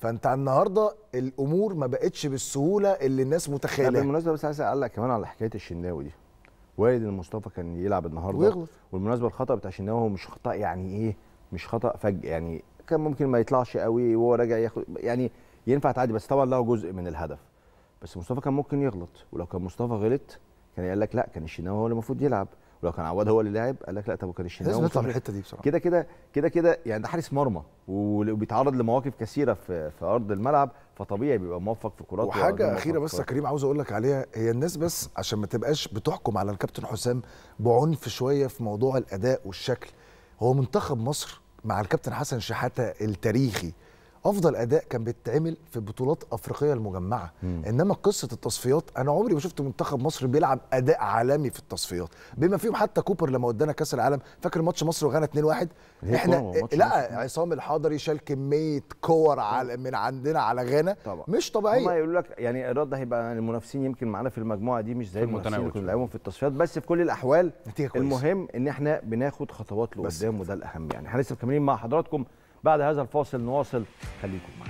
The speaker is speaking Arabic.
فانت النهارده الامور ما بقتش بالسهوله اللي الناس متخيلها بالمناسبه بس عايز لك كمان على حكايه الشناوي دي ان المصطفى كان يلعب النهارده ويغلط والمناسبه الخطا بتاع الشناوي هو مش خطا يعني ايه مش خطا فجأة يعني كان ممكن ما يطلعش قوي وهو راجع ياخد يعني ينفع تعدي بس طبعا له جزء من الهدف بس مصطفى كان ممكن يغلط ولو كان مصطفى غلط كان يقول لك لا كان الشناوي هو اللي المفروض يلعب ولو كان عواد هو اللي لعب قال لك لا طب كان الشناوي لازم نطلع من الحته دي بصراحه كده كده كده كده يعني ده حارس مرمى وبيتعرض لمواقف كثيره في في ارض الملعب فطبيعي بيبقى موفق في كراته وحاجه اخيره بس يا كريم عاوز اقول لك عليها هي الناس بس عشان ما تبقاش بتحكم على الكابتن حسام بعنف شويه في موضوع الاداء والشكل هو منتخب مصر مع الكابتن حسن شحاته التاريخي افضل اداء كان بيتعمل في بطولات افريقيه المجمعه مم. انما قصه التصفيات انا عمري ما شفت منتخب مصر بيلعب اداء عالمي في التصفيات بما فيهم حتى كوبر لما ودانا كاس العالم فاكر ماتش مصر وغانا 2-1 احنا لا عصام الحضري شال كميه كور على من عندنا على غانا مش طبيعيه هم يقول لك يعني الرد هيبقى المنافسين يمكن معانا في المجموعه دي مش زي المنافسين اللي بنلعبهم في التصفيات بس في كل الاحوال المهم ان احنا بناخد خطوات لقدام وده الاهم يعني احنا لسه مكملين مع حضراتكم بعد هذا الفاصل نواصل خليكم معنا